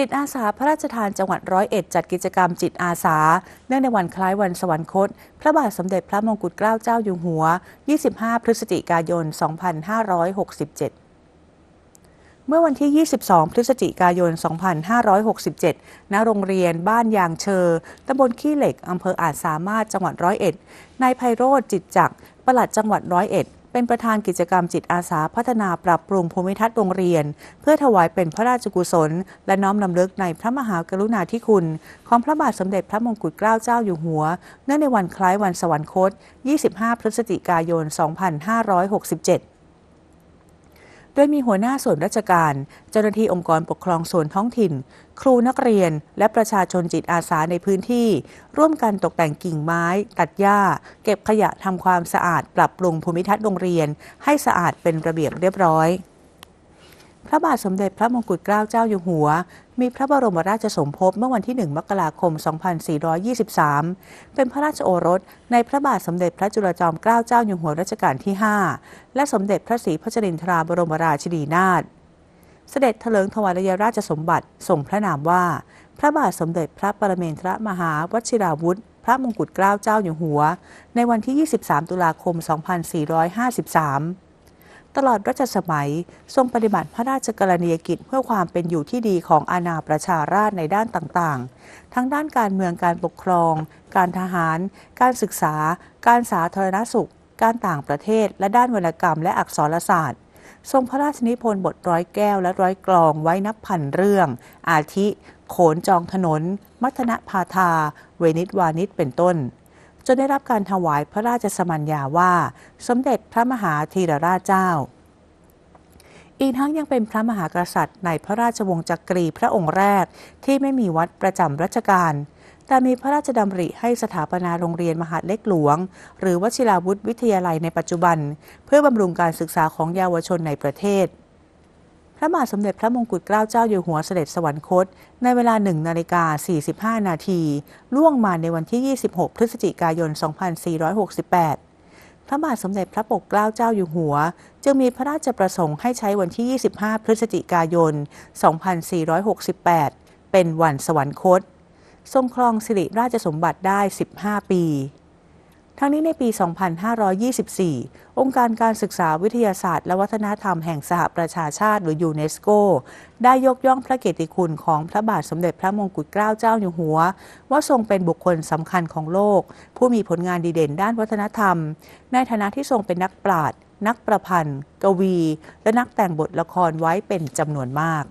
จิตอาสาพระราชทานจังหวัดร้อยเอ็ดจัดกิจกรรมจิตอาสาเนื่องในวันคล้ายวันสวรรคต พระบาทสมเด็จพระมงกุฎเกล้าเจ้าอยู่หัว 25 พฤศจิกายน 2567 เมื่อวันที่ 22 พฤศจิกายน 2567 ณโรงเรียนบ้านยางเชอ ตำบลขี้เหล็ก อำเภออาจสามารถจังหวัดร้อยเอ็ดนายไพโรธจิตจักรปลัดจังหวัดร้อยเอ็ดเป็นประธานกิจกรรมจิตอาสาพัฒนาปรับปรุงภูมิทัศน์โรงเรียนเพื่อถวายเป็นพระราชกุศลและน้อมนำลึกในพระมหากรุณาธิคุณของพระบาทสมเด็จพระมงกุฎเกล้าเจ้าอยู่หัวเนื่องในวันคล้ายวันสวรรคต 25 พฤศจิกายน 2567ดยมีหัวหน้าส่วนราชการ เจ้าหน้าที่องค์กรปกครองส่วนท้องถิ่น ครูนักเรียนและประชาชนจิตอาสาในพื้นที่ ร่วมกันตกแต่งกิ่งไม้ ตัดหญ้า เก็บขยะทำความสะอาดปรับปรุงภูมิทัศน์โรงเรียนให้สะอาดเป็นระเบียบเรียบร้อยพระบาทสมเด็จพระมงกุฎเกล้าเจ้าอยู่หัว มีพระบรมราชสมภพเมื่อวันที่ 1 มกราคม 2423 เป็นพระราชโอรส ในพระบาทสมเด็จพระจุลจอมเกล้าเจ้าอยู่หัวรัชกาลที่ 5 และสมเด็จพระศรีพัชรินทราบรมราชินีนาถเสด็จเถลิงถวายราชสมบัติส่งพระนามว่าพระบาทสมเด็จพระปรเมนทรมหาวชิราวุธพระมงกุฎเกล้าเจ้าอยู่หัว ในวันที่ 23 ตุลาคม 2453ตลอดรัชสมัย ทรงปฏิบัติพระราชกรณียกิจเพื่อความเป็นอยู่ที่ดีของอาณาประชาราษฎรในด้านต่าง ๆ ทั้งด้านการเมืองการปกครอง การทหาร การศึกษา การสาธารณสุข การต่างประเทศ และด้านวรรณกรรมและอักษรศาสตร์ ทรงพระราชนิพนธ์บทร้อยแก้วและร้อยกลองไว้นับพันเรื่อง อาทิ โขนจองถนน มัทนะพาธาเวนิตวานิชเป็นต้นจนได้รับการถวายพระราชสมัญญาว่าสมเด็จพระมหาธีรราชเจ้า อีกทั้งยังเป็นพระมหากษัตริย์ในพระราชวงศ์จักรีพระองค์แรก ที่ไม่มีวัดประจำรัชกาลแต่มีพระราชดำริให้สถาปนาโรงเรียนมหาเล็กหลวง หรือวชิราวุธวิทยาลัยในปัจจุบัน เพื่อบำรุงการศึกษาของเยาวชนในประเทศพระบาทสมเด็จพระมงกุฎเกล้าเจ้าอยู่หัวเสด็จสวรรคต ในเวลา1นาฬิกา45นาทีล่วงมาในวันที่ 26 พฤศจิกายน 2468 พระบาทสมเด็จพระปกเกล้าเจ้าอยู่หัว จึงมีพระราชประสงค์ให้ใช้วันที่25พฤศจิกายน2468 เป็นวันสวรรคต ทรงครองสิริราชสมบัติได้ 15 ปีทั้งนี้ในปี 2524 องค์การการศึกษาวิทยาศาสตร์ และวัฒนธรรมแห่งสหประชาชาติหรือยูเนสโก ได้ยกย่องพระเกียรติคุณของพระบาทสมเด็จพระมงกุฎเกล้าเจ้าอยู่หัว ว่าทรงเป็นบุคคลสำคัญของโลก ผู้มีผลงานดีเด่นด้านวัฒนธรรม ในฐานะที่ทรงเป็นนักปราชญ์นักประพันธ์กวี และนักแต่งบทละครไว้เป็นจำนวนมาก